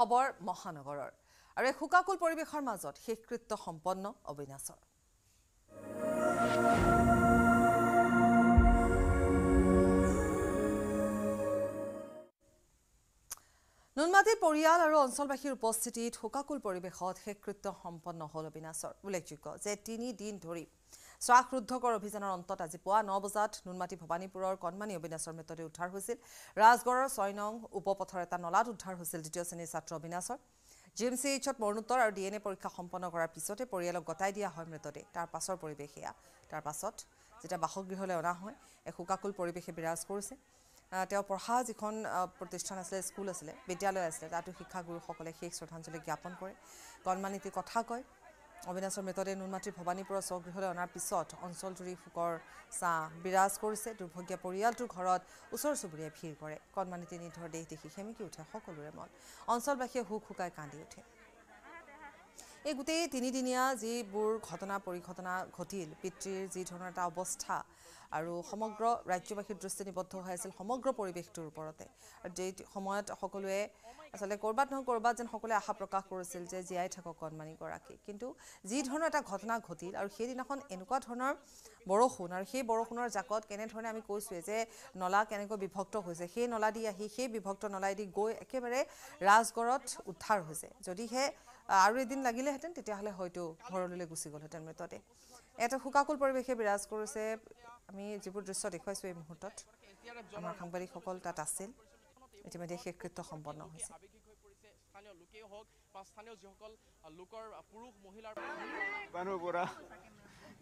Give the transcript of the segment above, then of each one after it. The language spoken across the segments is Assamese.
খবৰ মহানগৰৰ আৰু এই শোকাকুল পৰিৱেশৰ মাজত শেষকৃত্য সম্পন্ন অবিনাশৰ নুনমাটি পৰিয়াল আৰু অঞ্চলবাসীৰ উপস্থিতিত শোকাকুল পৰিৱেশত শেষকৃত্য সম্পন্ন হ'ল অবিনাশৰ উল্লেখযোগ্য যে তিনিদিন ধৰি শ্বাসৰুদ্ধকৰ অভিযানৰ অন্তত আজি পুৱা ন বজাত নুনমাটি ভৱানীপুৰৰ কণমানি অবিনাশৰ মৃতদেহ উদ্ধাৰ হৈছিল ৰাজগড়ৰ ছয়নং উপপথৰ এটা নলাত উদ্ধাৰ হৈছিল দ্বিতীয় শ্ৰেণীৰ ছাত্ৰ অবিনাশৰ জি এম চি এইচত মৰণোত্তৰ আৰু ডি এন এ পৰীক্ষা সম্পন্ন কৰাৰ পিছতে পৰিয়ালক গতাই দিয়া হয় মৃতদেহ তাৰ পাছৰ পৰিৱেশ এয়া তাৰ পাছত যেতিয়া বাসগৃহলৈ অনা হয় এক শোকাকুল পৰিৱেশে বিৰাজ কৰিছে তেওঁ পঢ়া যিখন প্ৰতিষ্ঠান আছিলে স্কুল আছিলে বিদ্যালয় আছিলে তাতো শিক্ষাগুৰুসকলে শেষ শ্ৰদ্ধাঞ্জলি জ্ঞাপন কৰে কণমানিটি কথা কয় অবিনাশৰ মৃতদেহ নুনমাতৃ ভৱানীপুৰৰ স্বগৃহলৈ অনাৰ পিছত অঞ্চলজুৰি শোকৰ ছাঁ বিৰাজ কৰিছে দুৰ্ভগীয়া পৰিয়ালটোৰ ঘৰত ওচৰ চুবুৰীয়াই ভিৰ কৰে কণমানি তিনিধৰ দেশ দেখি সেমেকি উঠে সকলোৰে মন অঞ্চলবাসীয়ে হুক শুকাই কান্দি উঠে এই গোটেই তিনিদিনীয়া যিবোৰ ঘটনা পৰিঘটনা ঘটিল পিতৃৰ যি ধৰণৰ এটা অৱস্থা আৰু সমগ্ৰ ৰাজ্যবাসীৰ দৃষ্টি নিবদ্ধ হৈ আছিল সমগ্ৰ পৰিৱেশটোৰ ওপৰতে আৰু যি সময়ত সকলোৱে আচলতে ক'ৰবাত নহয় ক'ৰবাত যেন সকলোৱে আশা প্ৰকাশ কৰিছিল যে জীয়াই থাকক কণমানিগৰাকী কিন্তু যি ধৰণৰ এটা ঘটনা ঘটিল আৰু সেইদিনাখন এনেকুৱা ধৰণৰ বৰষুণ আৰু সেই বৰষুণৰ জাকত কেনেধৰণে আমি কৈছোঁৱেই যে নলা কেনেকৈ বিভক্ত হৈছে সেই নলা দি আহি সেই বিভক্ত নলাই দি গৈ একেবাৰে ৰাজগড়ত উদ্ধাৰ হৈছে যদিহে আৰু এদিন লাগিলেহেঁতেন তেতিয়াহ'লে হয়তো ঘৰলৈ গুচি গ'লহেঁতেন মৃততে এটা শোকাকুল পৰিৱেশে বিৰাজ কৰিছে আমি যিবোৰ দৃশ্য দেখুৱাইছোঁ এই মুহূৰ্তত আমাৰ সাংবাদিকসকল তাত আছিল ইতিমধ্যে শেষকৃত্য সম্পন্ন হৈছে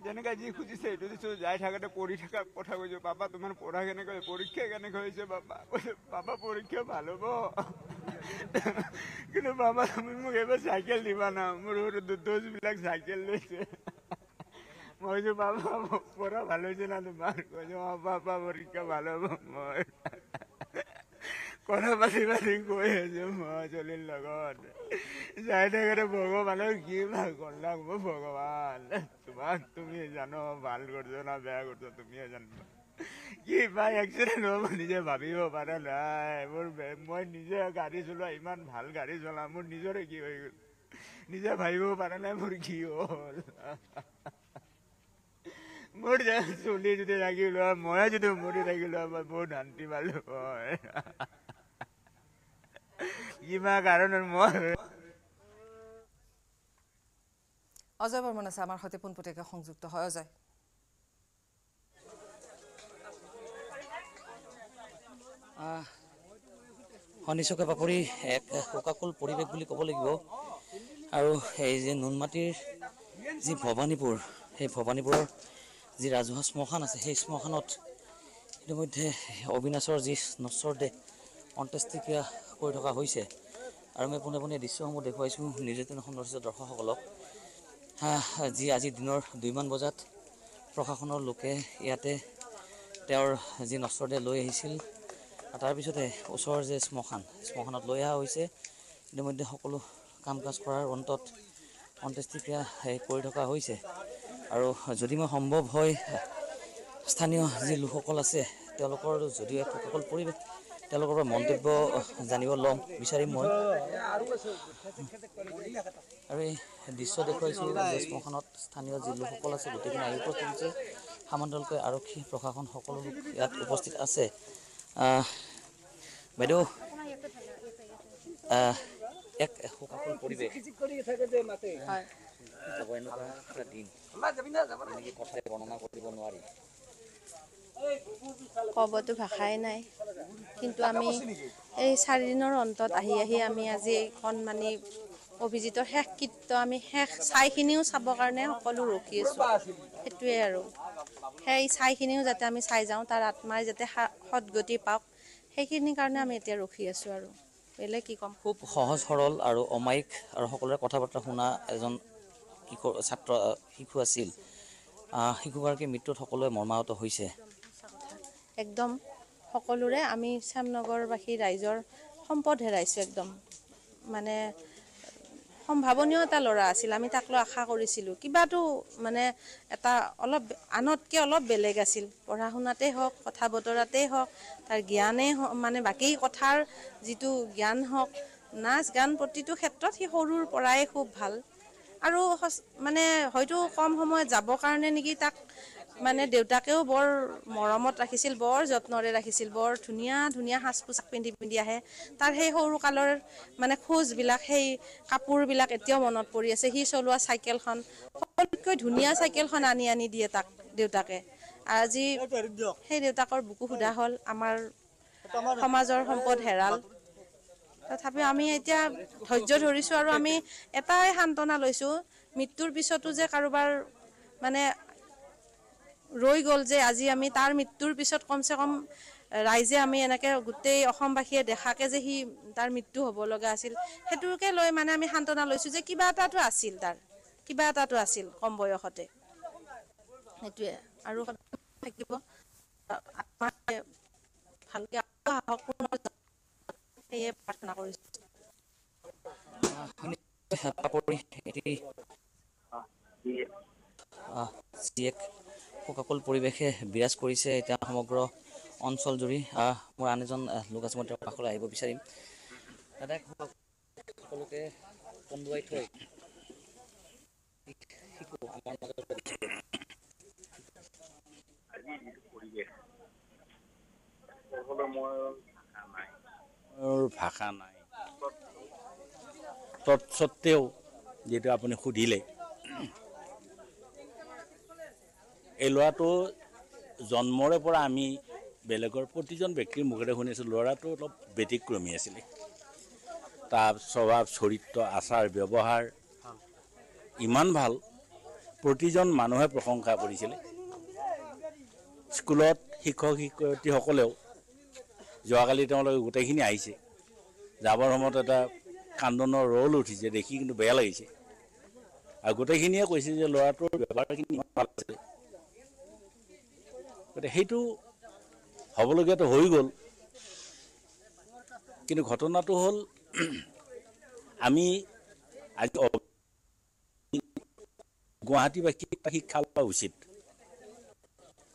যেনেকৈ যি খুজিছে এইটো দিছোঁ যাই থাকোঁতে পঢ়ি থকা কথা কৈছোঁ পাপা তোমাৰ পঢ়া কেনেকৈ পৰীক্ষা কেনেকৈ হৈছে পাপা পাপা পৰীক্ষা ভাল হ'ব কিন্তু পাপা তুমি মোক এইবাৰ চাইকেল দিবা না মোৰ দুদ্ধবিলাক চাইকেল লৈছে মইছো বাবা বৰ ভাল হৈছে না তোমাৰ কৈছো অ বাবা পৰীক্ষা ভাল হ'ব মই কথা পাতি পাতি কৈ আছো মই চলিল লগত যাই থাকোঁতে ভগৱানৰ কি ভাল কল্লা ক'ব ভগৱান তোমাক তুমিয়ে জানো ভাল কৰিছ না বেয়া কৰিছ তুমিয়ে জানা কি পাই এক্সিডেণ্ট হ'ব নিজে ভাবিব পাৰে নাই এইবোৰ মই নিজে গাড়ী চলোৱা ইমান ভাল গাড়ী চলাওঁ মোৰ নিজৰে কি হৈ গ'ল নিজে ভাবিব পাৰে নাই মোৰ কি হ'ল মোৰ চুলি যদি লাগি লোৱা মই যদি উমৰি লাগি লোৱা মই বহুত শান্তি পালোঁ কিবা কাৰণত মই অজয় বৰ্মন আছে আমাৰ সৈতে পোনপটীয়াকৈ সংযুক্ত হয় অজয় শনিচকে পাপৰি এক শোকাকুল পৰিৱেশ বুলি ক'ব লাগিব আৰু এই যে নুনমাটিৰ যি ভৱানীপুৰ সেই ভৱানীপুৰৰ যি ৰাজহুৱা শ্মশান আছে সেই শ্মশানত ইতিমধ্যে অবিনাশৰ যি নশ্বৰ দেহ অন্ত্যেষ্টিক্ৰিয়া কৰি থকা হৈছে আৰু মই পোনে পোনে দৃশ্যসমূহ দেখুৱাইছোঁ নিজে তেনে সন্দৰ্শিত দৰ্শকসকলক যি আজি দিনৰ দুইমান বজাত প্ৰশাসনৰ লোকে ইয়াতে তেওঁৰ যি নশ্বৰ দেহ লৈ আহিছিল তাৰপিছতে ওচৰৰ যে শ্মশান শ্মশানত লৈ অহা হৈছে ইতিমধ্যে সকলো কাম কাজ কৰাৰ অন্তত অন্ত্যেষ্টিক্ৰিয়া কৰি থকা হৈছে আৰু যদি মই সম্ভৱ হয় স্থানীয় যি লোকসকল আছে তেওঁলোকৰ যদি সকল পৰিৱেশ তেওঁলোকৰ পৰা মন্তব্য জানিব ল'ম বিচাৰিম মই আৰু এই দৃশ্য দেখুৱাইছোঁ গ্ৰেছমখনত স্থানীয় যি লোকসকল আছে গোটেইখিনি আহি উপস্থিত হৈছে সামান্তলকৈ আৰক্ষী প্ৰশাসন সকলো লোক ইয়াত উপস্থিত আছে বাইদেউ এক সুকাশল পৰিৱেশ কবতো ভাষাই নাই কিন্তু আমি এই চাৰিদিনৰ অন্তত আহি আহি আমি আজি এইখন মানে অভিজিতৰ শেষ কৃত্য আমি শেষ ছাইখিনিও চাবৰ কাৰণে সকলো ৰখি আছোঁ সেইটোৱে আৰু সেই ছাইখিনিও যাতে আমি চাই যাওঁ তাৰ আত্মাই যাতে সদগতি পাওক সেইখিনিৰ কাৰণে আমি এতিয়া ৰখি আছোঁ আৰু বেলেগ কি ক'ম খুব সহজ সৰল আৰু অমায়িক আৰু সকলোৰে কথা বতৰা শুনা এজন কিশোৰ ছাত্ৰ শিশু আছিল শিশুগৰাকীৰ মৃত্যুত সকলোৱে মৰ্মাহত হৈছে একদম সকলোৰে আমি চামনগৰবাসী ৰাইজৰ সম্পদ হেৰাইছোঁ একদম মানে সম্ভাৱনীয় এটা ল'ৰা আছিল আমি তাক লৈ আশা কৰিছিলোঁ কিবাটো মানে এটা অলপ আনতকৈ অলপ বেলেগ আছিল পঢ়া শুনাতে হওক কথা বতৰাতেই হওক তাৰ জ্ঞানেই হওক মানে বাকী কথাৰ যিটো জ্ঞান হওক নাচ গান প্ৰতিটো ক্ষেত্ৰত সি সৰুৰ পৰাই খুব ভাল আৰু মানে হয়তো কম সময়ত যাবৰ কাৰণে নেকি তাক মানে দেউতাকেও বৰ মৰমত ৰাখিছিল বৰ যত্নৰে ৰাখিছিল বৰ ধুনীয়া ধুনীয়া সাজ পোছাক পিন্ধি পিন্ধি আহে তাৰ সেই সৰুকালৰ মানে খোজবিলাক সেই কাপোৰবিলাক এতিয়াও মনত পৰি আছে সি চলোৱা চাইকেলখন সকলোতকৈ ধুনীয়া চাইকেলখন আনি আনি দিয়ে তাক দেউতাকে আজি সেই দেউতাকৰ বুকু সোধা হ'ল আমাৰ সমাজৰ সম্পদ হেৰাল তথাপিও আমি এতিয়া ধৈৰ্য ধৰিছোঁ আৰু আমি এটাই সান্তনা লৈছোঁ মৃত্যুৰ পিছতো যে কাৰোবাৰ মানে ৰৈ গ'ল যে আজি আমি তাৰ মৃত্যুৰ পিছত কমচে কম ৰাইজে আমি এনেকে গোটেই অসমবাসীয়ে দেখাকে যে সি তাৰ মৃত্যু হ'ব লগা আছিল সেইটোকে লৈ মানে আমি সান্তনা লৈছোঁ যে কিবা এটাতো আছিল তাৰ কিবা এটাতো আছিল কম বয়সতে সেইটোৱে আৰু থাকিব সেয়ে প্ৰাৰ্থনা কৰিছোঁ সুকাকুল পৰিৱেশে বিৰাজ কৰিছে এতিয়া সমগ্ৰ অঞ্চল জুৰি মোৰ আন এজন লোক আছে মই তেওঁৰ পাশলৈ আহিব বিচাৰিম দাদাক সকলোকে কন্দুৱাই থৈ শিকোঁ আমাৰ মাজত পৰিৱেশ মই অসমৰ ভাষা নাই তৎসত্বেও যিহেতু আপুনি সুধিলে এই ল'ৰাটো জন্মৰে পৰা আমি বেলেগৰ প্ৰতিজন ব্যক্তিৰ মুখেৰে আছোঁ ল'ৰাটো অলপ ব্যতিক্ৰমী আছিলে তাৰ স্বভাৱ চৰিত্ৰ আচাৰ ব্যৱহাৰ ইমান ভাল প্ৰতিজন মানুহে প্ৰশংসা কৰিছিলে স্কুলত শিক্ষক শিক্ষয়িত্ৰীসকলেও যোৱাকালি তেওঁলোকে গোটেইখিনি আহিছে যাবৰ সময়ত এটা কান্দনৰ ৰ'ল উঠিছে দেখি কিন্তু বেয়া লাগিছে আৰু গোটেইখিনিয়ে কৈছে যে ল'ৰাটোৰ বেপাৰখিনি ভাল আছিলে গতিকে সেইটো হ'বলগীয়াটো হৈ গ'ল কিন্তু ঘটনাটো হ'ল আমি আজি গুৱাহাটীবাসী শিক্ষা লোৱা উচিত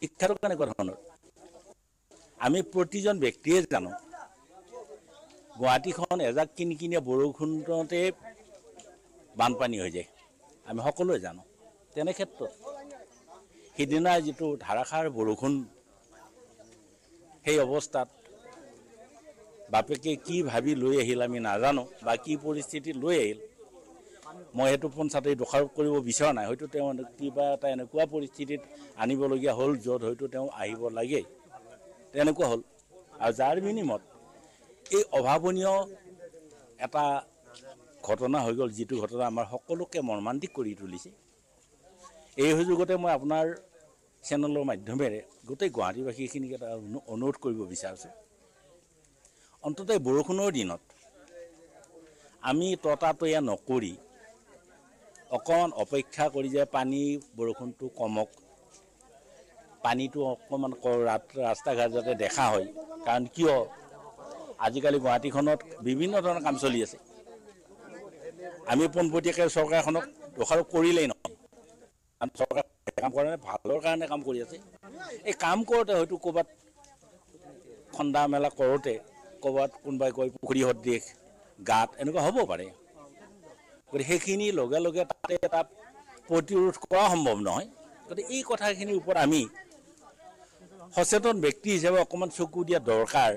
শিক্ষাটো কেনেকুৱা ধৰণৰ আমি প্ৰতিজন ব্যক্তিয়ে জানো গুৱাহাটীখন এজাক কিনি কিনিকিনীয়া বৰষুণতে বানপানী হৈ যায় আমি সকলোৱে জানো তেনেক্ষেত্ৰত সিদিনা যিটো ধাৰাসাৰ বৰষুণ সেই অৱস্থাত বাপেকে কি ভাবি লৈ আহিল আমি নাজানো বা কি পৰিস্থিতি লৈ আহিল মই সেইটো পঞ্চাতে দোষাৰোপ কৰিব বিচৰা নাই হয়তো তেওঁ কিবা এটা এনেকুৱা পৰিস্থিতিত আনিবলগীয়া হ'ল য'ত হয়তো তেওঁ আহিব লাগে তেনেকুৱা হ'ল আৰু যাৰ বিনিময়ত এই অভাৱনীয় এটা ঘটনা হৈ গ'ল যিটো ঘটনা আমাৰ সকলোকে মৰ্মান্তিক কৰি তুলিছে এই সুযোগতে মই আপোনাৰ চেনেলৰ মাধ্যমেৰে গোটেই গুৱাহাটীবাসীখিনিক এটা অনুৰোধ কৰিব বিচাৰিছোঁ অন্ততে বৰষুণৰ দিনত আমি ততাতৈয়া নকৰি অকণমান অপেক্ষা কৰি যে পানী বৰষুণটো কমক পানীটো অকণমান ৰাস্তা ঘাট যাতে দেখা হয় কাৰণ কিয় আজিকালি গুৱাহাটীখনত বিভিন্ন ধৰণৰ কাম চলি আছে আমি পোনপটীয়াকৈ চৰকাৰখনক দোষাৰোপ কৰিলেই নহয় চৰকাৰ কাম কৰা নাই ভালৰ কাৰণে কাম কৰি আছে এই কাম কৰোঁতে হয়তো ক'ৰবাত খন্দা মেলা কৰোঁতে ক'ৰবাত কোনোবাই কয় পুখুৰী সদৃশ গাঁত এনেকুৱা হ'ব পাৰে গতিকে সেইখিনি লগে লগে তাতে এটা প্ৰতিৰোধ কৰা সম্ভৱ নহয় গতিকে এই কথাখিনিৰ ওপৰত আমি সচেতন ব্যক্তি হিচাপে অকণমান চকু দিয়া দৰকাৰ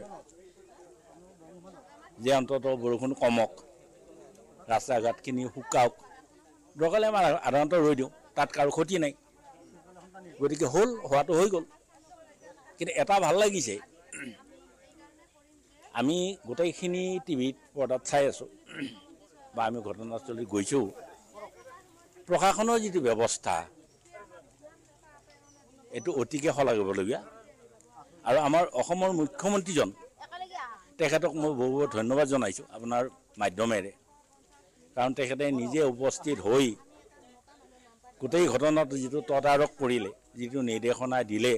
যে অন্তত বৰষুণ কমক ৰাস্তা ঘাটখিনি শুকাওক দৰকাৰলৈ আমাৰ সাধাৰণতে ৰৈ দিওঁ তাত কাৰো ক্ষতি নাই গতিকে হ'ল হোৱাটো হৈ গ'ল কিন্তু এটা ভাল লাগিছে আমি গোটেইখিনি টিভিত পৰ্দাত চাই আছোঁ বা আমি ঘটনাস্থলীত গৈছোঁ প্ৰশাসনৰ যিটো ব্যৱস্থা এইটো অতিকৈ শলাগিবলগীয়া আৰু আমাৰ অসমৰ মুখ্যমন্ত্ৰীজন তেখেতক মই বহু বহুত ধন্যবাদ জনাইছোঁ আপোনাৰ মাধ্যমেৰে কাৰণ তেখেতে নিজে উপস্থিত হৈ গোটেই ঘটনাটো যিটো তদাৰক কৰিলে যিটো নিৰ্দেশনা দিলে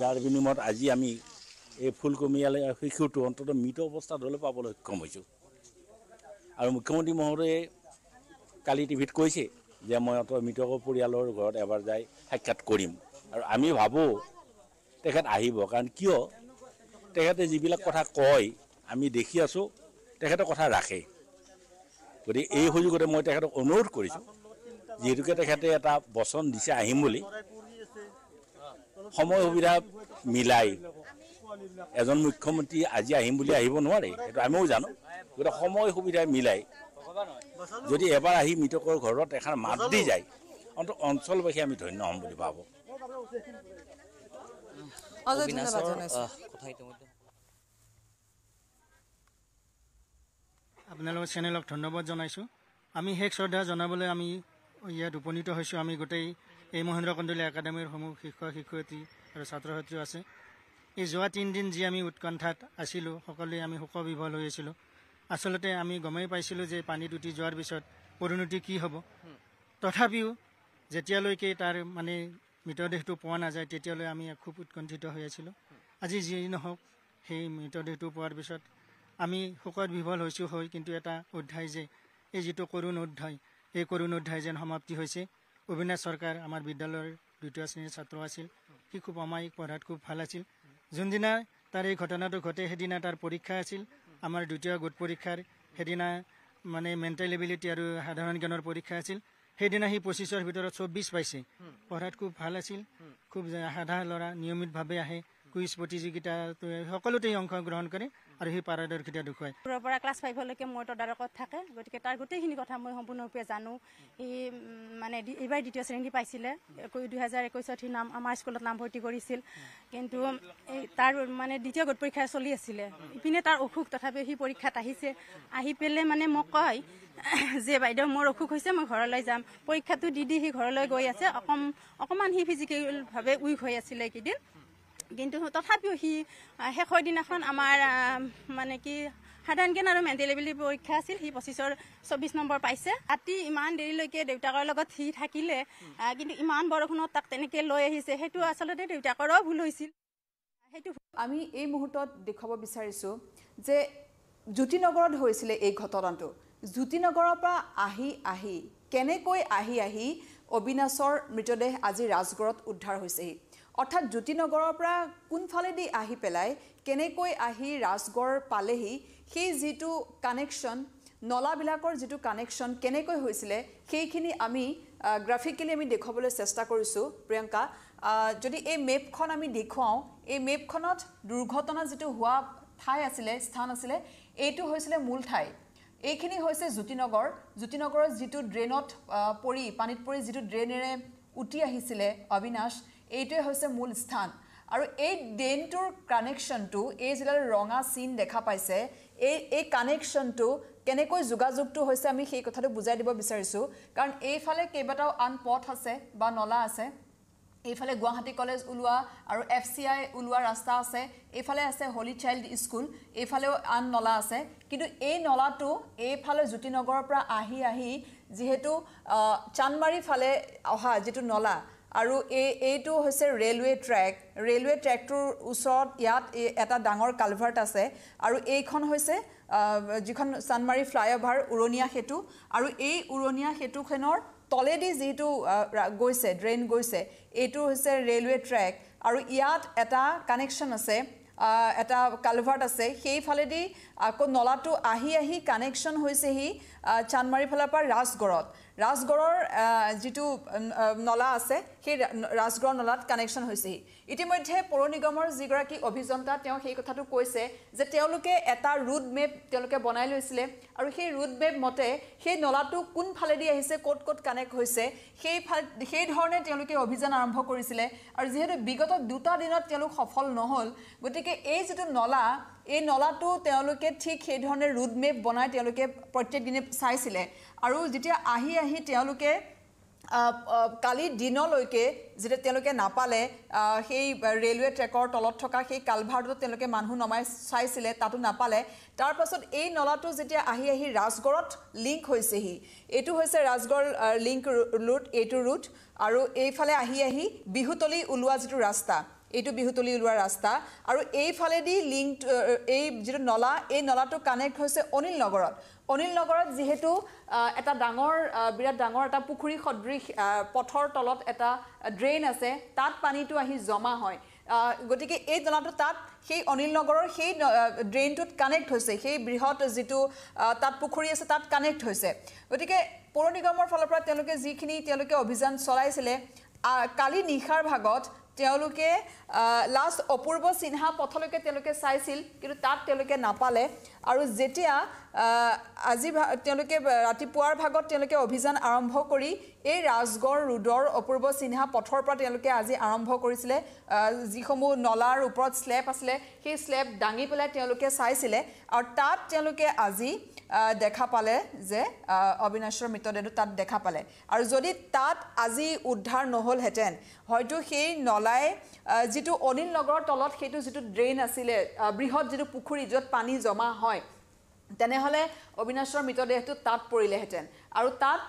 যাৰ বিনিময়ত আজি আমি এই ফুলকমিয়ালে শিশুটো অন্ততঃ মৃত অৱস্থাত হ'লেও পাবলৈ সক্ষম হৈছোঁ আৰু মুখ্যমন্ত্ৰী মহোদয়ে কালি টিভিত কৈছে যে মই অন্ত মৃতকৰ পৰিয়ালৰ ঘৰত এবাৰ যাই সাক্ষাৎ কৰিম আৰু আমি ভাবোঁ তেখেত আহিব কাৰণ কিয় তেখেতে যিবিলাক কথা কয় আমি দেখি আছোঁ তেখেতে কথা ৰাখে গতিকে এই সুযোগতে মই তেখেতক অনুৰোধ কৰিছোঁ যিহেতুকে তেখেতে এটা বচন দিছে আহিম বুলি সময় সুবিধা মিলাই এজন মুখ্যমন্ত্ৰী আজি আহিম বুলি আহিব নোৱাৰে সেইটো আমিও জানো গতিকে সময় সুবিধা মিলাই যদি এবাৰ আহি মৃতকৰ ঘৰত এখন মাত দি যায় অন্তত অঞ্চলবাসী আমি ধন্য হ'ম বুলি ভাবোঁ আপোনালোকৰ চেনেলক ধন্যবাদ জনাইছোঁ আমি শেষ শ্ৰদ্ধা জনাবলৈ আমি ইয়াত উপনীত হৈছোঁ আমি গোটেই এই মহেন্দ্ৰ কন্দলী একাডেমীৰ সমূহ শিক্ষক শিক্ষয়িত্ৰী আৰু ছাত্ৰ ছাত্ৰীও আছে এই যোৱা তিনিদিন যি আমি উৎকণ্ঠাত আছিলোঁ সকলোৱে আমি শোক বিভল হৈ আছিলোঁ আচলতে আমি গমেই পাইছিলোঁ যে পানীত উটি যোৱাৰ পিছত পৰিণতি কি হ'ব তথাপিও যেতিয়ালৈকে তাৰ মানে মৃতদেহটো পোৱা নাযায় তেতিয়ালৈ আমি খুব উৎকণ্ঠিত হৈ আছিলোঁ আজি যি নহওক সেই মৃতদেহটো পোৱাৰ পিছত আমি শোকত বিভল হৈছোঁ হৈ কিন্তু এটা অধ্যায় যে এই যিটো কৰুণ অধ্যায় এই কৰুণ অধ্যায় যেন সমাপ্তি হৈছে অবিনাশ চৰকাৰ আমাৰ বিদ্যালয়ৰ দ্বিতীয় শ্ৰেণীৰ ছাত্ৰ আছিল সি খুব অমায়িক পঢ়াত খুব ভাল আছিল যোনদিনা তাৰ এই ঘটনাটো ঘটে সেইদিনা তাৰ পৰীক্ষা আছিল আমাৰ দ্বিতীয় গোট পৰীক্ষাৰ সেইদিনা মানে মেণ্টেল এবিলিটি আৰু সাধাৰণ জ্ঞানৰ পৰীক্ষা আছিল সেইদিনা সি পঁচিছৰ ভিতৰত চৌব্বিছ পাইছে পঢ়াত খুব ভাল আছিল খুব সাধাৰণ ল'ৰা নিয়মিতভাৱে আহে কুইজ প্ৰতিযোগিতা সকলোতে অংশগ্ৰহণ কৰে আৰু সেই পাৰদৰ্শিতা দেখুৱায় পৰা ক্লাছ ফাইভলৈকে মই তদাৰকত থাকে গতিকে তাৰ গোটেইখিনি কথা মই সম্পূৰ্ণৰূপে জানো সি মানে এইবাৰ দ্বিতীয় শ্ৰেণী পাইছিলে দুহেজাৰ একৈছত সি নাম আমাৰ স্কুলত নামভৰ্তি কৰিছিল কিন্তু তাৰ মানে দ্বিতীয় গোট পৰীক্ষা চলি আছিলে ইপিনে তাৰ অসুখ তথাপিও সি পৰীক্ষাত আহিছে আহি পেলাই মানে মোক কয় যে বাইদেউ মোৰ অসুখ হৈছে মই ঘৰলৈ যাম পৰীক্ষাটো দি দি সি ঘৰলৈ গৈ আছে অকণ অকণমান সি ফিজিকেলভাৱে উইক হৈ আছিলে এইকেইদিন কিন্তু তথাপিও সি শেষৰ দিনাখন আমাৰ মানে কি সাধাৰণ জ্ঞান আৰু মেণ্টেল এবিলিটি পৰীক্ষা আছিল সি পঁচিছৰ চৌবিছ নম্বৰ পাইছে ৰাতি ইমান দেৰিলৈকে দেউতাকৰ লগত সি থাকিলে কিন্তু ইমান বৰষুণত তাক তেনেকৈ লৈ আহিছে সেইটো আচলতে দেউতাকৰো ভুল হৈছিল সেইটো আমি এই মুহূৰ্তত দেখুৱাব বিচাৰিছোঁ যে জ্যোতি নগৰত হৈছিলে এই ঘটনাটো জ্যোতি নগৰৰ পৰা আহি আহি কেনেকৈ আহি আহি অবিনাশৰ মৃতদেহ আজি ৰাজগড়ত উদ্ধাৰ হৈছেহি অৰ্থাৎ জ্যোতি নগৰৰ পৰা কোনফালেদি আহি পেলাই কেনেকৈ আহি ৰাজগড় পালেহি সেই যিটো কানেকশ্যন নলাবিলাকৰ যিটো কানেকশ্যন কেনেকৈ হৈছিলে সেইখিনি আমি গ্ৰাফিকেলি আমি দেখুৱাবলৈ চেষ্টা কৰিছোঁ প্ৰিয়ংকা যদি এই মেপখন আমি দেখুৱাওঁ এই মেপখনত দুৰ্ঘটনা যিটো হোৱা ঠাই আছিলে স্থান আছিলে এইটো হৈছিলে মূল ঠাই এইখিনি হৈছে জ্যোতিনগৰ জ্যোতিনগৰৰ যিটো ড্ৰেইনত পৰি পানীত পৰি যিটো ড্ৰেইনেৰে উটি আহিছিলে অবিনাশ এইটোৱে হৈছে মূল স্থান আৰু এই ডেইনটোৰ কানেকশ্যনটো এই জিলাৰ ৰঙা চিন দেখা পাইছে এই এই কানেকশ্যনটো কেনেকৈ যোগাযোগটো হৈছে আমি সেই কথাটো বুজাই দিব বিচাৰিছোঁ কাৰণ এইফালে কেইবাটাও আন পথ আছে বা নলা আছে এইফালে গুৱাহাটী কলেজ ওলোৱা আৰু এফ চি আই ওলোৱা ৰাস্তা আছে এইফালে আছে হলি চাইল্ড স্কুল এইফালেও আন নলা আছে কিন্তু এই নলাটো এইফালে জ্যোতিনগৰৰ পৰা আহি আহি যিহেতু চানমাৰীফালে অহা যিটো নলা আৰু এই এইটো হৈছে ৰেলৱে ট্ৰেক ৰেলৱে ট্ৰেকটোৰ ওচৰত ইয়াত এটা ডাঙৰ কালভাৰ্ট আছে আৰু এইখন হৈছে যিখন চানমাৰী ফ্লাইঅভাৰ উৰণীয়া সেতু আৰু এই উৰণীয়া সেতুখনৰ তলেদি যিটো গৈছে ড্ৰেইন গৈছে এইটো হৈছে ৰেলৱে ট্ৰেক আৰু ইয়াত এটা কানেকশ্যন আছে এটা কালভাৰ্ট আছে সেইফালেদি আকৌ নলাটো আহি আহি কানেকশ্যন হৈছেহি চানমাৰীফালৰ পৰা ৰাজগড়ত ৰাজগড়ৰ যিটো নলা আছে সেই ৰাজগড় নলাত কানেকশ্যন হৈছেহি ইতিমধ্যে পৌৰ নিগমৰ যিগৰাকী অভিযন্তা তেওঁ সেই কথাটো কৈছে যে তেওঁলোকে এটা ৰুট মেপ তেওঁলোকে বনাই লৈছিলে আৰু সেই ৰুট মেপ মতে সেই নলাটো কোনফালেদি আহিছে ক'ত ক'ত কানেক্ট হৈছে সেই ফাল সেইধৰণে তেওঁলোকে অভিযান আৰম্ভ কৰিছিলে আৰু যিহেতু বিগত দুটা দিনত তেওঁলোক সফল নহ'ল গতিকে এই যিটো নলা এই নলাটো তেওঁলোকে ঠিক সেইধৰণে ৰুট মেপ বনাই তেওঁলোকে প্ৰত্যেক দিনে চাইছিলে আৰু যেতিয়া আহি আহি তেওঁলোকে কালি দিনলৈকে যেতিয়া তেওঁলোকে নাপালে সেই ৰেলৱে ট্ৰেকৰ তলত থকা সেই কালভাৰটোত তেওঁলোকে মানুহ নমাই চাইছিলে তাতো নাপালে তাৰপাছত এই নলাটো যেতিয়া আহি আহি ৰাজগড়ত লিংক হৈছেহি এইটো হৈছে ৰাজগড় লিংক ৰুট এইটো ৰুট আৰু এইফালে আহি আহি বিহুতলি ওলোৱা যিটো ৰাস্তা এইটো বিহুতলি ওলোৱা ৰাস্তা আৰু এইফালেদি লিংক এই যিটো নলা এই নলাটো কানেক্ট হৈছে অনিল নগৰত অনিল নগৰত যিহেতু এটা ডাঙৰ বিৰাট ডাঙৰ এটা পুখুৰী সদৃশ পথৰ তলত এটা ড্ৰেইন আছে তাত পানীটো আহি জমা হয় গতিকে এই নলাটো তাত সেই অনিল নগৰৰ সেই ড্ৰেইনটোত কানেক্ট হৈছে সেই বৃহৎ যিটো তাত পুখুৰী আছে তাত কানেক্ট হৈছে গতিকে পৌৰ নিগমৰ ফালৰ পৰা তেওঁলোকে যিখিনি তেওঁলোকে অভিযান চলাইছিলে কালি নিশাৰ ভাগত তেওঁলোকে লাষ্ট অপূৰ্ব সিনহা পথলৈকে তেওঁলোকে চাইছিল কিন্তু তাত তেওঁলোকে নাপালে আৰু যেতিয়া আজি তেওঁলোকে ৰাতিপুৱাৰ ভাগত তেওঁলোকে অভিযান আৰম্ভ কৰি এই ৰাজগড় ৰোডৰ অপূৰ্ব সিনহা পথৰ পৰা তেওঁলোকে আজি আৰম্ভ কৰিছিলে যিসমূহ নলাৰ ওপৰত শ্লেপ আছিলে সেই শ্লেপ দাঙি পেলাই তেওঁলোকে চাইছিলে আৰু তাত তেওঁলোকে আজি দেখা পালে যে অবিনাশৰ মৃতদেহটো তাত দেখা পালে আৰু যদি তাত আজি উদ্ধাৰ নহ'লহেঁতেন হয়তো সেই নলা ওলাই যিটো অনিল নগৰৰ তলত সেইটো যিটো ড্ৰেইন আছিলে বৃহৎ যিটো পুখুৰী য'ত পানী জমা হয় তেনেহ'লে অবিনাশৰ মৃতদেহটো তাত পৰিলেহেঁতেন আৰু তাত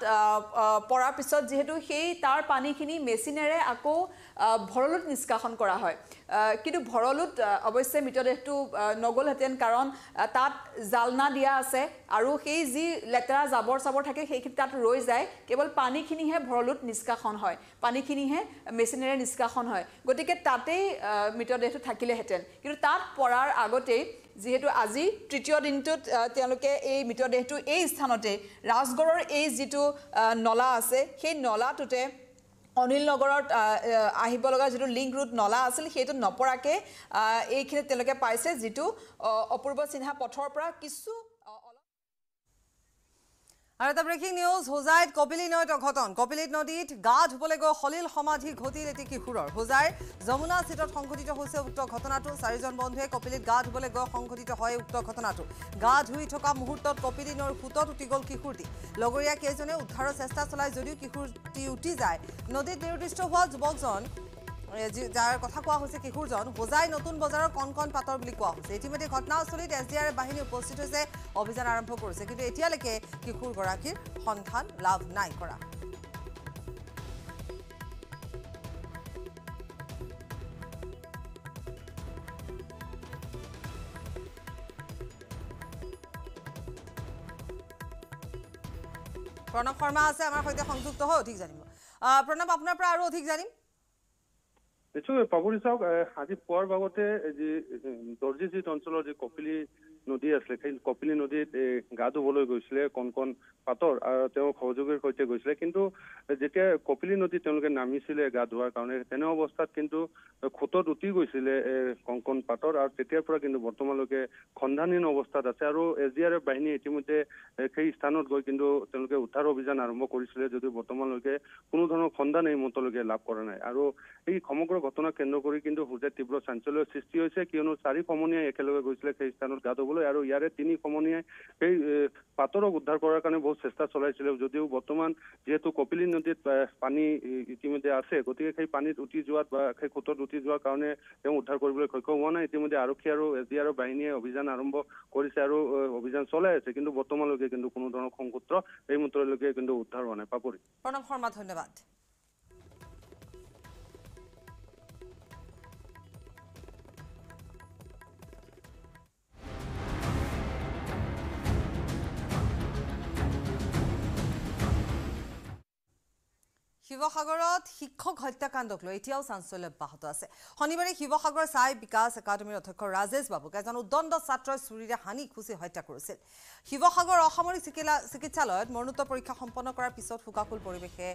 পৰাৰ পিছত যিহেতু সেই তাৰ পানীখিনি মেচিনেৰে আকৌ ভৰলুত নিষ্কাশন কৰা হয় কিন্তু ভৰলুত অৱশ্যে মৃতদেহটো নগ'লহেঁতেন কাৰণ তাত জালনা দিয়া আছে আৰু সেই যি লেতেৰা জাবৰ চাবৰ থাকে সেইখিনি তাত ৰৈ যায় কেৱল পানীখিনিহে ভৰলুত নিষ্কাশন হয় পানীখিনিহে মেচিনেৰে নিষ্কাশন হয় গতিকে তাতেই মৃতদেহটো থাকিলেহেঁতেন কিন্তু তাত পৰাৰ আগতেই যিহেতু আজি তৃতীয় দিনটোত তেওঁলোকে এই মৃতদেহটো এই স্থানতে ৰাজগড়ৰ এই যিটো নলা আছে সেই নলাটোতে অনিল নগৰত আহিব লগা যিটো লিংক ৰোড নলা আছিল সেইটো নপৰাকৈ এইখিনি তেওঁলোকে পাইছে যিটো অপূৰ্ব চিহ্ন পথৰ পৰা কিছু আৰু এটা ব্ৰেকিং নিউজ হোজাইত কপিলি নৈত অঘটন কপিলিত নদীত গা ধুবলৈ গৈ সলিল সমাধি ঘটিল এটি কিশোৰৰ হোজাইৰ যমুনা চিটত সংঘটিত হৈছে উক্ত ঘটনাটো চাৰিজন বন্ধুৱে কপিলিত গা ধুবলৈ গৈ সংঘটিত হয় উক্ত ঘটনাটো গা ধুই থকা মুহূৰ্তত কপিলি নৈৰ সোঁতত উটি গ'ল কিশোৰটি লগৰীয়া কেইজনে উদ্ধাৰৰ চেষ্টা চলায় যদিও কিশোৰটি উটি যায় নদীত নিৰ্দিষ্ট হোৱা যুৱকজন যাৰ কথা কোৱা হৈছে কিশোৰজন হোজাই নতুন বজাৰৰ কণ কণ পাতৰ বুলি কোৱা হৈছে ইতিমধ্যে ঘটনাস্থলীত এছ ডি আৰ এফ বাহিনী উপস্থিত হৈছে অভিযান আৰম্ভ কৰিছে কিন্তু এতিয়ালৈকে কিশোৰগৰাকীৰ সন্ধান লাভ নাই কৰা প্ৰণৱ শৰ্মা আছে আমাৰ সৈতে সংযুক্ত হৈ অধিক জানিব প্ৰণৱ আপোনাৰ পৰা আৰু অধিক জানিম নিশ্চয় পাবলি চাওক আজি পুৱাৰ ভাগতে যি দৰ্জী যিট অঞ্চলৰ যি কপিলী নদী আছিলে সেই কপিলী নদীত গা ধুবলৈ গৈছিলে কণ কণ পাতৰ আৰু তেওঁ সহযোগীৰ সৈতে গৈছিলে কিন্তু যেতিয়া কপিলী নদীত তেওঁলোকে নামিছিলে গা ধোৱাৰ কাৰণে তেনে অৱস্থাত কিন্তু খোটত উটি গৈছিলে কংকন পাতৰ আৰু তেতিয়াৰ পৰা কিন্তু বৰ্তমানলৈকে খন্দানহীন অৱস্থাত আছে আৰু এছ ডি আৰ এফ বাহিনীয়ে ইতিমধ্যে সেই স্থানত গৈ কিন্তু তেওঁলোকে উদ্ধাৰ অভিযান আৰম্ভ কৰিছিলে যদিও বৰ্তমানলৈকে কোনো ধৰণৰ খন্দান এই মতলৈকে লাভ কৰা নাই আৰু এই সমগ্ৰ ঘটনাক কেন্দ্ৰ কৰি কিন্তু সূৰ্যে তীব্ৰ চাঞ্চল্য সৃষ্টি হৈছে কিয়নো চাৰি সমনীয়াই একেলগে গৈছিলে সেই স্থানত গা ধুবলৈ আৰু ইয়াৰে তিনি সমনীয়াই সেই পাতৰক উদ্ধাৰ কৰাৰ কাৰণে বহুত চেষ্টা চলাইছিলে যদিও বৰ্তমান যিহেতু কপিলী নদীত পানী ইতিমধ্যে আছে গতিকে সেই পানীত উটি যোৱাত বা সেই সোঁতত উটি যোৱাৰ কাৰণে তেওঁ উদ্ধাৰ কৰিবলৈ সক্ষম হোৱা নাই ইতিমধ্যে আৰক্ষী আৰু এছ ডি আৰ বাহিনীয়ে অভিযান আৰম্ভ কৰিছে আৰু অভিযান চলাই আছে কিন্তু বৰ্তমানলৈকে কিন্তু কোনো ধৰণৰ সংসূত্ৰ এই মুত্ৰলৈকে কিন্তু উদ্ধাৰ হোৱা নাই পাপৰি প্ৰণৱ শৰ্মা ধন্যবাদ শিৱসাগৰত শিক্ষক হত্যাকাণ্ডক লৈ এতিয়াও চাঞ্চল্য অব্যাহত আছে শনিবাৰে শিৱসাগৰ ছাই বিকাশ একাডেমীৰ অধ্যক্ষ ৰাজেশ বাবুক এজন উদণ্ড ছাত্ৰই চুৰিৰে হানি খুচি হত্যা কৰিছিল শিৱসাগৰ অসামৰিক চিকিৎসালয়ত মৰণোত্তৰ পৰীক্ষা সম্পন্ন কৰাৰ পিছত শোকাকুল পৰিৱেশে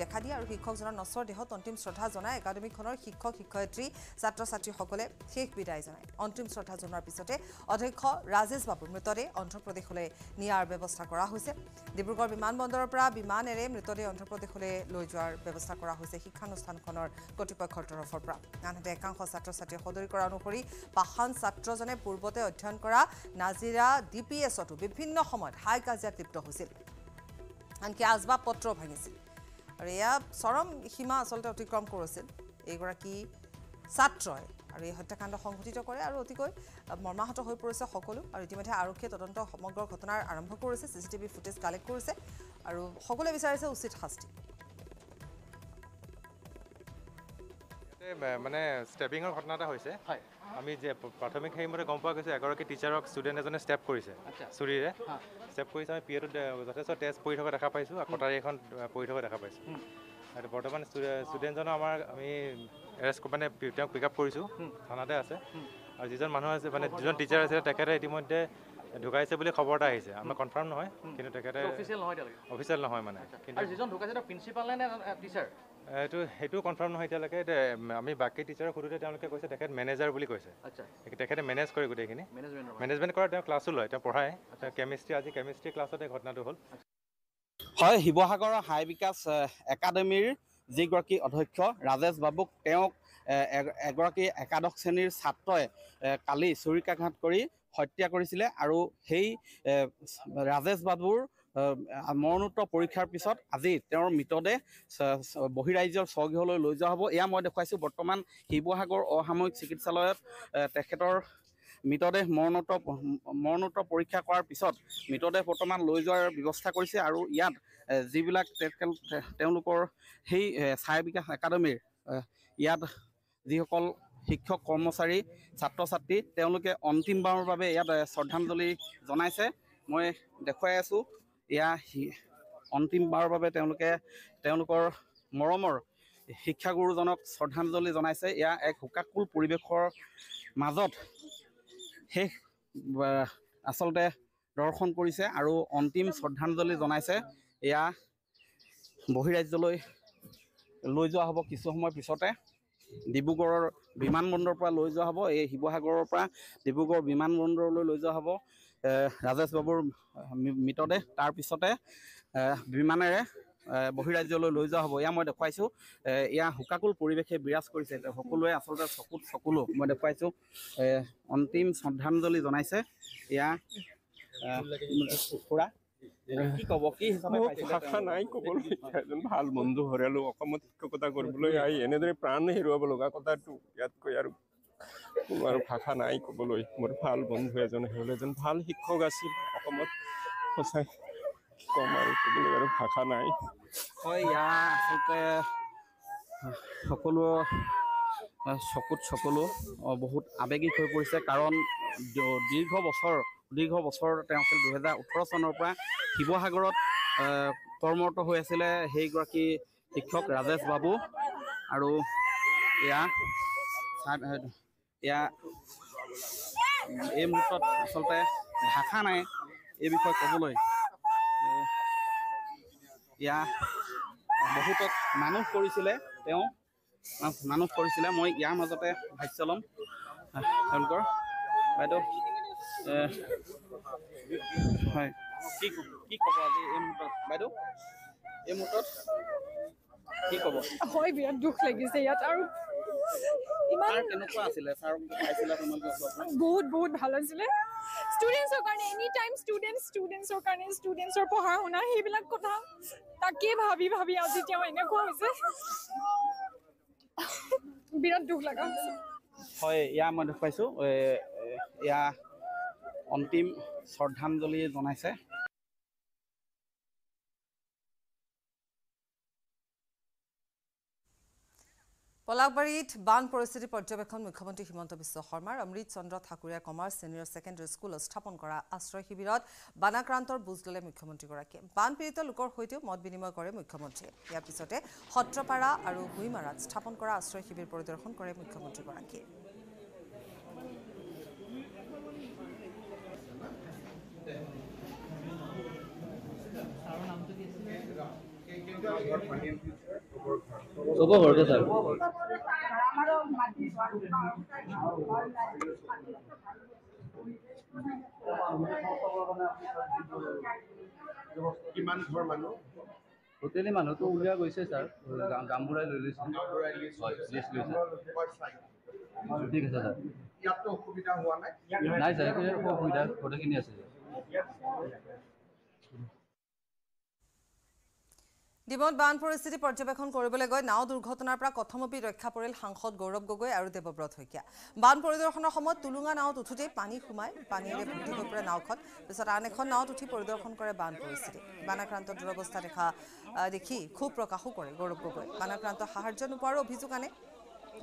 দেখা দিয়ে আৰু শিক্ষকজনৰ নচৰ দেহত অন্তিম শ্ৰদ্ধা জনাই একাডেমীখনৰ শিক্ষক শিক্ষয়িত্ৰী ছাত্ৰ ছাত্ৰীসকলে শেষ বিদায় জনায় অন্তিম শ্ৰদ্ধা জনোৱাৰ পিছতে অধ্যক্ষ ৰাজেশ বাবুৰ মৃতদেহ অন্ধ্ৰপ্ৰদেশলৈ নিয়াৰ ব্যৱস্থা কৰা হৈছে ডিব্ৰুগড় বিমান বন্দৰৰ পৰা বিমানেৰে মৃতদেহ অন্ধ্ৰপ্ৰদেশলৈ লৈ লৈ যোৱাৰ ব্যৱস্থা কৰা হৈছে শিক্ষানুষ্ঠানখনৰ কৰ্তৃপক্ষৰ তৰফৰ পৰা আনহাতে একাংশ ছাত্ৰ ছাত্ৰী সদৰি কৰা অনুসৰি পাহান ছাত্ৰজনে পূৰ্বতে অধ্যয়ন কৰা নাজিৰা ডি পি এছতো বিভিন্ন সময়ত হাই কাজিয়াত লিপ্ত হৈছিল আনকি আচবাব পত্ৰ ভাঙিছিল আৰু এয়া চৰম সীমা আচলতে অতিক্ৰম কৰিছিল এইগৰাকী ছাত্ৰই আৰু এই হত্যাকাণ্ড সংঘটিত কৰে আৰু অতিকৈ মৰ্মাহত হৈ পৰিছে সকলো আৰু ইতিমধ্যে আৰক্ষীয়ে তদন্ত সমগ্ৰ ঘটনাৰ আৰম্ভ কৰিছে C C TV footage collect কৰিছে আৰু সকলোৱে বিচাৰিছে উচিত শাস্তি মানে ষ্টেপিঙৰ ঘটনা এটা হৈছে আমি যে প্ৰাথমিক সেইমতে গম পোৱা গৈছে এগৰাকী টিচাৰক ষ্টুডেণ্ট এজনে ষ্টেপ কৰিছে চুৰিৰে ষ্টেপ কৰিছে আমি পি এটো যথেষ্ট তেজ পৰি থকা দেখা পাইছোঁ আৰু কটাৰী এখন পৰি থকা দেখা পাইছোঁ আৰু বৰ্তমান ষ্টুডেণ্টজনক আমাৰ আমি এৰেষ্ট মানে তেওঁক পিক আপ কৰিছোঁ থানাতে আছে আৰু যিজন মানুহ আছে মানে যিজন টিচাৰ আছিলে তেখেতে ইতিমধ্যে ঢুকাইছে বুলি খবৰ এটা আহিছে আমাৰ কনফাৰ্ম নহয় কিন্তু তেখেতে অফিচিয়েল নহয় মানে এইটো সেইটো কনফাৰ্ম নহয় এতিয়ালৈকে আমি বাকী টিচাৰক সোধোতে তেওঁলোকে কৈছে তেখেত মেনেজাৰ বুলি কৈছে তেখেতে মেনেজ কৰে গোটেইখিনি মেনেজমেণ্ট কৰা তেওঁ ক্লাছো লয় তেওঁ পঢ়ায় কেমিষ্ট্ৰি আজি কেমিষ্ট্ৰি ক্লাছতে ঘটনাটো হ'ল হয় শিৱসাগৰৰ হাই বিকাশ একাডেমীৰ যিগৰাকী অধ্যক্ষ ৰাজেশ বাবুক তেওঁক এগৰাকী একাদশ শ্ৰেণীৰ ছাত্ৰই কালি চুৰিকাঘাত কৰি হত্যা কৰিছিলে আৰু সেই ৰাজেশ বাবুৰ মৰণোত্তৰ পৰীক্ষাৰ পিছত আজি তেওঁৰ মৃতদেহ বহিৰাজ্যৰ স্বগৃহলৈ লৈ যোৱা হ'ব এয়া মই দেখুৱাইছোঁ বৰ্তমান শিৱসাগৰ অসামৰিক চিকিৎসালয়ত তেখেতৰ মৃতদেহ মৰণোত্তৰ মৰণোত্তৰ পৰীক্ষা কৰাৰ পিছত মৃতদেহ বৰ্তমান লৈ যোৱাৰ ব্যৱস্থা কৰিছে আৰু ইয়াত যিবিলাক তেওঁলোকৰ সেই চাই বিকাশ একাডেমীৰ ইয়াত যিসকল শিক্ষক কৰ্মচাৰী ছাত্ৰ ছাত্ৰী তেওঁলোকে অন্তিমবাৰৰ বাবে ইয়াত শ্ৰদ্ধাঞ্জলি জনাইছে মই দেখুৱাই আছোঁ এয়া অন্তিমবাৰৰ বাবে তেওঁলোকে তেওঁলোকৰ মৰমৰ শিক্ষাগুৰুজনক শ্ৰদ্ধাঞ্জলি জনাইছে এয়া এক শোকাকুল পৰিৱেশৰ মাজত শেষ আচলতে দৰ্শন কৰিছে আৰু অন্তিম শ্ৰদ্ধাঞ্জলি জনাইছে এয়া বহিৰাজ্যলৈ লৈ যোৱা হ'ব কিছু সময় পিছতে ডিব্ৰুগড়ৰ বিমান বন্দৰৰ পৰা লৈ যোৱা হ'ব এই শিৱসাগৰৰ পৰা ডিব্ৰুগড় বিমান বন্দৰলৈ লৈ যোৱা হ'ব ৰাজেশ বাবুৰ মৃতদেহ তাৰপিছতে বিমানেৰে বহিৰাজ্যলৈ লৈ যোৱা হ'ব এয়া মই দেখুৱাইছোঁ এয়া শোকাকুল পৰিৱেশে বিৰাজ কৰিছে সকলোৱে আচলতে চকুত চকুলো মই দেখুৱাইছোঁ অন্তিম শ্ৰদ্ধাঞ্জলি জনাইছে ইয়াৰ খুৰা কি কব কি নাই কবলৈ এজন ভাল বন্ধু হৰিয়ালো অসমত শিক্ষকতা সকলো চকুত সকলো বহুত আৱেগিক হৈ পৰিছে কাৰণ দীৰ্ঘ বছৰ দীৰ্ঘ বছৰ তেওঁ আছিল দুহেজাৰ ওঠৰ চনৰ পৰা শিৱসাগৰত কৰ্মৰত হৈ আছিলে সেইগৰাকী শিক্ষক ৰাজেশ বাবু আৰু এয়া এয়া এই মুহূৰ্তত আচলতে ভাষা নাই এই বিষয়ে ক'বলৈ এয়া বহুতক মানুহ কৰিছিলে তেওঁ মানুহ কৰিছিলে মই ইয়াৰ মাজতে ভাষ্য ল'ম তেওঁলোকৰ বাইদেউ হয় কি কি ক'ব আজি এই মুহূৰ্তত বাইদেউ এই মুহূৰ্তত কি ক'ব হয় বিৰাট দুখ লাগিছে ইয়াত আৰু বহুত বহুত ভাল আছিলে ষ্টুডেণ্টছৰ কাৰণে এনি টাইম ষ্টুডেণ্টছ ষ্টুডেণ্টছৰ কাৰণে ষ্টুডেণ্টছৰ পঢ়া শুনা সেইবিলাক কথা তাকে ভাবি ভাবি আজি তেওঁ এনেকুৱা হৈছে বিৰাট দুখ লগা হয় ইয়াৰ মই দেখুৱাইছোঁ এয়া অন্তিম শ্ৰদ্ধাঞ্জলি জনাইছে পলাকবাৰীত বান পৰিস্থিতি পৰ্যবেক্ষণ মুখ্যমন্ত্ৰী হিমন্ত বিশ্ব শৰ্মাৰ Amrit Chandra Thakuria commerce senior secondary school স্থাপন কৰা আশ্ৰয় শিবিৰত বানাক্ৰান্তৰ বুজ ল'লে মুখ্যমন্ত্ৰীগৰাকীয়ে বানপীড়িত লোকৰ সৈতেও মত বিনিময় কৰে মুখ্যমন্ত্ৰীয়ে ইয়াৰ পিছতে সত্ৰপাৰা আৰু গুইমাৰাত স্থাপন কৰা আশ্ৰয় শিবিৰ পৰিদৰ্শন কৰে মুখ্যমন্ত্ৰীগৰাকীয়ে সব ঘৰতে স্যাৰ মানুহটো উলিয়া গৈছে স্যাৰ গামবুড়াই লৈ লৈছে ঠিক আছে স্যাৰ অসুবিধা হোৱা নাই নাই স্যাৰ অসুবিধা গোটেইখিনি আছে দিবত বান পৰিস্থিতি পৰ্যবেক্ষণ কৰবলে গৈ নাও দুৰ্ঘটনাৰ পৰা কথমপি ৰক্ষা পৰিল হাংখত গৌৰব গগৈ আৰু দেবব্ৰত হৈকিয়া বান পৰিদৰ্শনৰ সময়ত তুলুঙা নাওত উঠুতেই পানী সোমাই পানীৰে ভৰ্তিব পৰা নাওখন পিছত আন এখন নাওত উঠি পৰিদৰ্শন কৰে বান পৰিস্থিতি বানাক্ৰান্ত দুৰৱস্থা দেখা দেখি খুব প্ৰকাশো কৰে গৌৰব গগৈ বানাক্ৰান্ত সাহায্য নোপোৱাৰ অভিযোগ আনে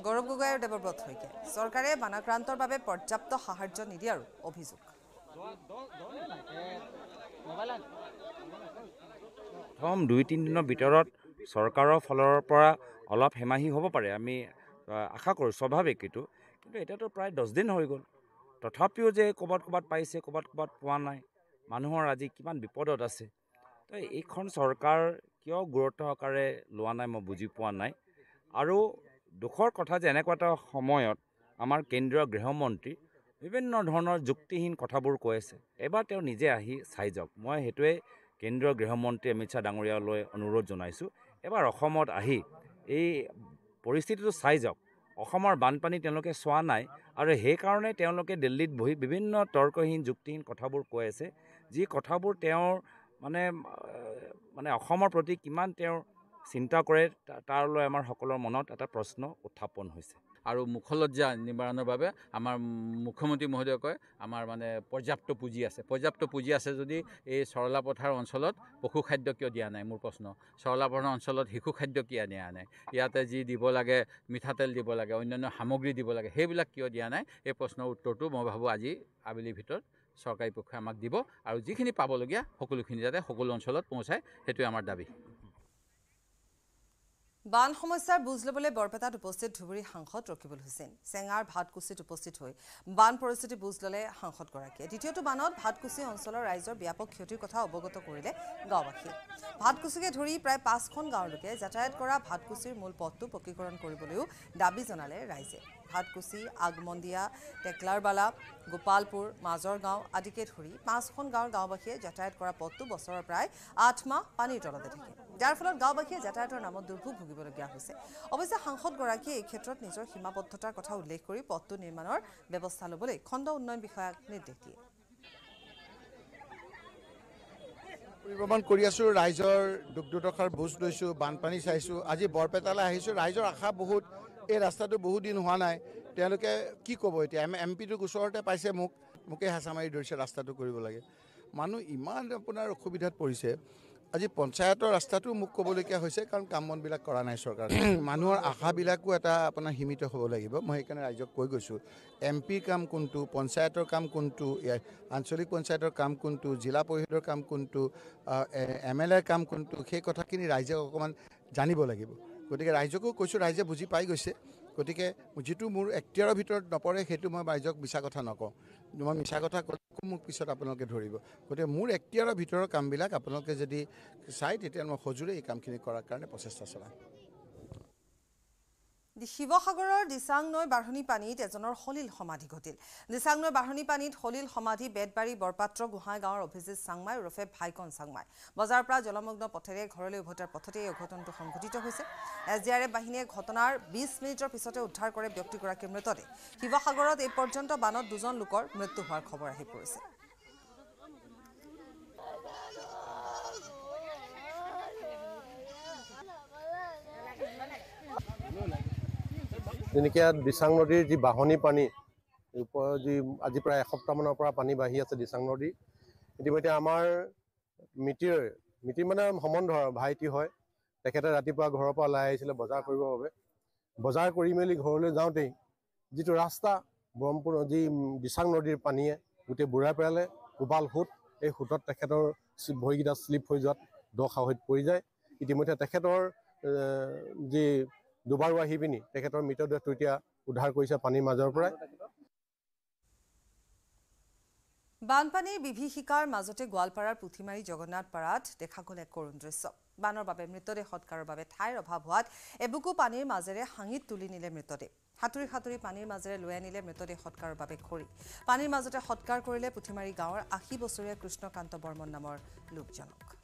গৌৰব গগৈ আৰু দেবব্ৰত হৈকিয়া চৰকাৰে বানাক্ৰান্তৰ বাবে পৰ্যাপ্ত সাহায্য নিদিয়াৰো অভিযোগ প্ৰথম দুই তিনিদিনৰ ভিতৰত চৰকাৰৰ ফালৰ পৰা অলপ হেমাহি হ'ব পাৰে আমি আশা কৰোঁ স্বাভাৱিক এইটো কিন্তু এতিয়াতো প্ৰায় দহদিন হৈ গ'ল তথাপিও যে ক'ৰবাত ক'ৰবাত পাইছে ক'ৰবাত ক'ৰবাত পোৱা নাই মানুহৰ আজি কিমান বিপদত আছে তো এইখন চৰকাৰ কিয় গুৰুত্ব সহকাৰে লোৱা নাই মই বুজি পোৱা নাই আৰু দুখৰ কথা যে এনেকুৱা এটা সময়ত আমাৰ কেন্দ্ৰীয় গৃহমন্ত্ৰী বিভিন্ন ধৰণৰ যুক্তিহীন কথাবোৰ কৈ আছে এবাৰ তেওঁ নিজে আহি চাই যাওক মই সেইটোৱে কেন্দ্ৰীয় গৃহমন্ত্ৰী অমিত শ্বাহ ডাঙৰীয়ালৈ অনুৰোধ জনাইছোঁ এবাৰ অসমত আহি এই পৰিস্থিতিটো চাই যাওক অসমৰ বানপানী তেওঁলোকে চোৱা নাই আৰু সেইকাৰণে তেওঁলোকে দিল্লীত বহি বিভিন্ন তৰ্কহীন যুক্তিহীন কথাবোৰ কৈ আছে যি কথাবোৰ তেওঁৰ মানে মানে অসমৰ প্ৰতি কিমান তেওঁৰ চিন্তা কৰে তাৰলৈ আমাৰ সকলোৰে মনত এটা প্ৰশ্ন উত্থাপন হৈছে আৰু মুখলজ্জা নিবাৰণৰ বাবে আমাৰ মুখ্যমন্ত্ৰী কয় আমাৰ মানে পৰ্যাপ্ত পুঁজি আছে পৰ্যাপ্ত পুঁজি আছে যদি এই চৰলা পথাৰ অঞ্চলত পশু খাদ্য কিয় দিয়া নাই মোৰ প্ৰশ্ন চৰলাপথাৰ অঞ্চলত শিশু খাদ্য কিয় দিয়া নাই ইয়াতে যি দিব লাগে মিঠাতেল দিব লাগে অন্যান্য সামগ্ৰী দিব লাগে সেইবিলাক কিয় দিয়া নাই এই প্ৰশ্নৰ উত্তৰটো মই ভাবোঁ আজি আবেলিৰ ভিতৰত চৰকাৰী পক্ষই আমাক দিব আৰু যিখিনি পাবলগীয়া সকলোখিনি যাতে সকলো অঞ্চলত পহুচায় সেইটোৱে আমাৰ দাবী বান সমস্যাৰ বুজ ল'বলৈ বৰপেটাত উপস্থিত ধুবুৰী সাংসদ ৰকিবুল হুছেইন চেঙাৰ ভাতকুছিত উপস্থিত হৈ বান পৰিস্থিতি বুজ ল'লে সাংসদগৰাকীয়ে দ্বিতীয়টো বানত ভাতকুছি অঞ্চলৰ ৰাইজৰ ব্যাপক ক্ষতিৰ কথা অৱগত কৰিলে গাঁওবাসীয়ে ভাতকুছিকে ধৰি প্ৰায় পাঁচখন গাঁৱৰ লোকে যাতায়াত কৰা ভাতকুছিৰ মূল পথটো পকীকৰণ কৰিবলৈও দাবী জনালে ৰাইজে ভাটকুচি আগমন্দিয়া টেকলাৰবালা গোপালপুৰ মাজৰ গাঁও আদিকে ধৰি পাঁচখন গাঁৱৰ গাঁওবাসীয়ে যাতায়াত কৰা পথটো বছৰৰ প্ৰায় আঠ মাহ পানীৰ তলতে থাকে যাৰ ফলত গাঁওবাসীয়ে যাতায়াতৰ নামত দুৰ্ভোগ ভুগিবলগীয়া হৈছে অৱশ্যে সাংসদগৰাকীয়ে এই ক্ষেত্ৰত নিজৰ সীমাবদ্ধতাৰ কথা উল্লেখ কৰি পথটো নিৰ্মাণৰ ব্যৱস্থা ল'বলৈ খণ্ড উন্নয়ন বিষয়াক নিৰ্দেশ দিয়ে পৰিভ্ৰমণ কৰি আছোঁ ৰাইজৰ দুখ দুৰ্দশাৰ বুজ লৈছোঁ বানপানী চাইছোঁ আজি বৰপেটালৈ আহিছোঁ ৰাইজৰ আশা বহুত এই ৰাস্তাটো বহুদিন হোৱা নাই তেওঁলোকে কি ক'ব এতিয়া এম পিটোক ওচৰতে পাইছে মোক মোকে হেঁচা মাৰি ধৰিছে ৰাস্তাটো কৰিব লাগে মানুহ ইমান আপোনাৰ অসুবিধাত পৰিছে আজি পঞ্চায়তৰ ৰাস্তাটো মোক ক'বলগীয়া হৈছে কাৰণ কাম বনবিলাক কৰা নাই চৰকাৰে মানুহৰ আশাবিলাকো এটা আপোনাৰ সীমিত হ'ব লাগিব মই সেইকাৰণে ৰাইজক কৈ গৈছোঁ এম পিৰ কাম কোনটো পঞ্চায়তৰ কাম কোনটো আঞ্চলিক পঞ্চায়তৰ কাম কোনটো জিলা পৰিষদৰ কাম কোনটো এম এল এৰ কাম কোনটো সেই কথাখিনি ৰাইজক অকণমান জানিব লাগিব গতিকে ৰাইজকো কৈছোঁ ৰাইজে বুজি পাই গৈছে গতিকে যিটো মোৰ এক্টিয়াৰৰ ভিতৰত নপৰে সেইটো মই ৰাইজক মিছা কথা নকওঁ মই মিছা কথা ক'লেও মোক পিছত আপোনালোকে ধৰিব গতিকে মোৰ এক্টিয়াৰৰ ভিতৰৰ কামবিলাক আপোনালোকে যদি চাই তেতিয়া মই সজোৰে এই কামখিনি কৰাৰ কাৰণে প্ৰচেষ্টা চলাম শিৱসাগৰৰ দিচাং নৈ বাঢ়নী পানীত এজনৰ সলিল সমাধি ঘটিল দিচাং নৈ বাঢ়নী পানীত সলিল সমাধি বেদবাৰী বৰপাত্ৰ গোহাঁই গাঁৱৰ অভিজিত চাংমাই ওৰফে ভাইকন চাংমাই বজাৰৰ পৰা জলমগ্ন পথেৰে ঘৰলৈ উভতাৰ পথতে এই অঘটনটো সংঘটিত হৈছে এছ ডি আৰ এফ বাহিনীয়ে ঘটনাৰ বিছ মিনিটৰ পিছতে উদ্ধাৰ কৰে ব্যক্তিগৰাকীৰ মৃতদেহ শিৱসাগৰত এই পৰ্যন্ত বানত দুজন লোকৰ মৃত্যু হোৱাৰ খবৰ আহি পৰিছে যেনেকৈ দিচাং নদীৰ যি বাঢ়নী পানী যি আজি প্ৰায় এসপ্তাহমানৰ পৰা পানী বাঢ়ি আছে দিচাং নদী ইতিমধ্যে আমাৰ মিতিৰ মিতিৰ মানে সম্বন্ধ ভাইটি হয় তেখেতে ৰাতিপুৱা ঘৰৰ পৰা ওলাই আহিছিলে বজাৰ কৰিবৰ বাবে বজাৰ কৰি মেলি ঘৰলৈ যাওঁতেই যিটো ৰাস্তা ব্ৰহ্মপুৰ যি দিচাং নদীৰ পানীয়ে গোটেই বুঢ়াই পেলালে উপাল সোঁত এই সোঁতত তেখেতৰ ভৰিকেইটা শ্লিপ হৈ যোৱাত দশাহৈত পৰি যায় ইতিমধ্যে তেখেতৰ যি দুবাৰো আহি পিনি তেখেতৰ মৃতদেহটো এতিয়া উদ্ধাৰ কৰিছে পানীৰ মাজৰ পৰাই বানপানীৰ বিভীষিকাৰ মাজতে গোৱালপাৰাৰ পুথিমাৰী জগন্নাথপাৰাত দেখা গ'ল এক কৰুণ দৃশ্য বানৰ বাবে মৃতদেহ সৎকাৰৰ বাবে ঠাইৰ অভাৱ হোৱাত এবুকু পানীৰ মাজেৰে হাঙিত তুলি নিলে মৃতদেহ সাঁতুৰি সাঁতুৰি পানীৰ মাজেৰে লৈ আনিলে মৃতদেহ সৎকাৰৰ বাবে খৰি পানীৰ মাজতে সৎকাৰ কৰিলে পুথিমাৰী গাঁৱৰ আশী বছৰীয়া কৃষ্ণকান্ত বৰ্মন নামৰ লোকজনক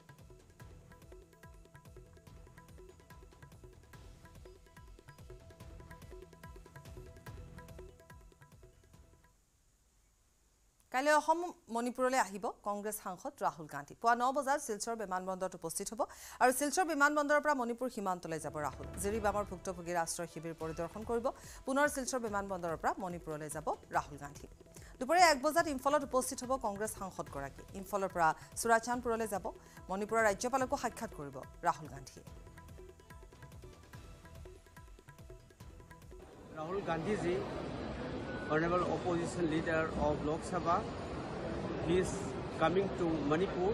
কাইলৈ অসম মণিপুৰলৈ আহিব কংগ্ৰেছ সাংসদ ৰাহুল গান্ধী পুৱা ন বজাত শিলচৰ বিমান বন্দৰত উপস্থিত হ'ব আৰু শিলচৰ বিমান বন্দৰৰ পৰা মণিপুৰ সীমান্তলৈ যাব ৰাহুল জিৰিবামৰ ভুক্তভোগীৰ আশ্ৰয় শিবিৰ পৰিদৰ্শন কৰিব পুনৰ শিলচৰ বিমান বন্দৰৰ পৰা মণিপুৰলৈ যাব ৰাহুল গান্ধী দুপৰীয়া এক বজাত ইম্ফলত উপস্থিত হ'ব কংগ্ৰেছ সাংসদগৰাকী ইম্ফলৰ পৰা চুৰাচানপুৰলৈ যাব মণিপুৰৰ ৰাজ্যপালকো সাক্ষাৎ কৰিব ৰাহুল গান্ধীয়ে Rahul Gandhiji Honorable Opposition Leader of Lok Sabha. He is coming to Manipur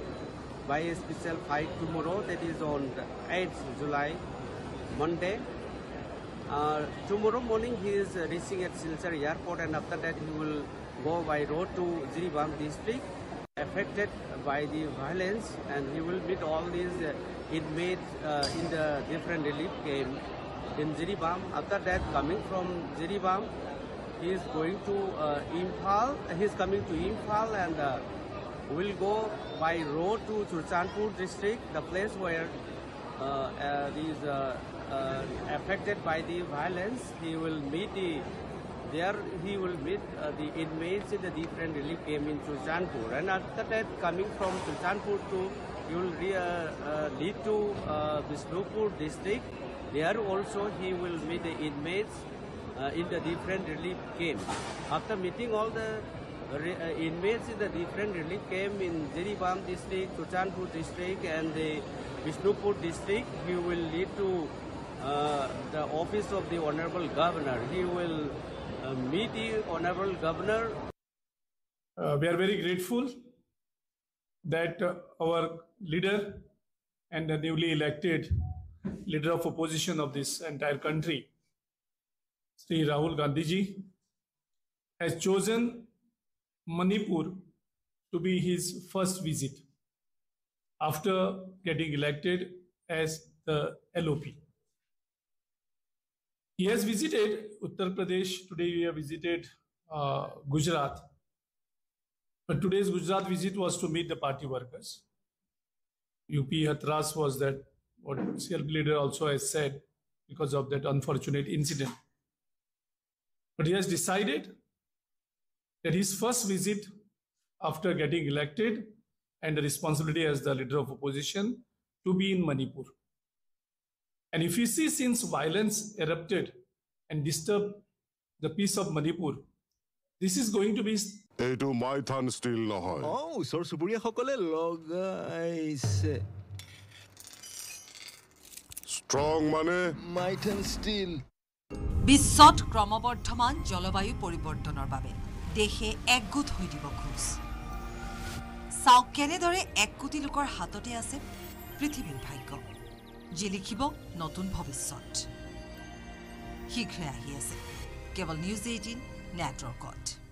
by a special flight tomorrow, that is on 8th July, Monday. Uh, tomorrow morning he is reaching at Silchar airport and after that he will go by road to Jiribam district affected by the violence and he will meet all these uh, inmates uh, in the different relief camp in Jiribam. After that coming from Jiribam, he is going to uh, Imphal. He is coming to Imphal and uh, will go by road to Churchanpur district, the place where uh, these uh, uh, uh, affected by the violence. He will meet the there he will meet the inmates in the different relief came in Churchanpur. And after that, coming from Churchanpur to he will lead to Bishnupur district. There also he will meet the inmates uh, in the different relief camps. After meeting all the uh, inmates in the different relief camp in Jiribam district, Tuchanpur district and the Vishnupur district, he will lead to uh, the office of the Honorable Governor. He will uh, meet the Honorable Governor. Uh, we are very grateful that uh, our leader and the newly elected leader of opposition of this entire country Sri Rahul Gandhiji has chosen Manipur to be his first visit after getting elected as the LOP. He has visited Uttar Pradesh, today we have visited uh, Gujarat. But today's Gujarat visit was to meet the party workers. UP Hatras was that, what CLP leader also has said, because of that unfortunate incident. But he has decided that his first visit after getting elected and the responsibility as the leader of opposition to be in Manipur. And if you see, since violence erupted and disturbed the peace of Manipur, this is going to be এইটো মাই থান ষ্টিল নহয় অ ওচৰ চুবুৰীয়াসকলে লগাইছে ষ্ট্ৰং মানে মাইথান ষ্টিল বিশ্বত ক্ৰমবৰ্ধমান জলবায়ু পৰিৱৰ্তনৰ বাবে দেশে একগোট হৈ দিব খোজ চাওক কেনেদৰে এক কোটি লোকৰ হাততে আছে পৃথিৱীৰ ভাগ্য যি লিখিব নতুন ভৱিষ্যত শীঘ্ৰে আহি আছে কেৱল নিউজ এইটিন নেটৱৰ্কত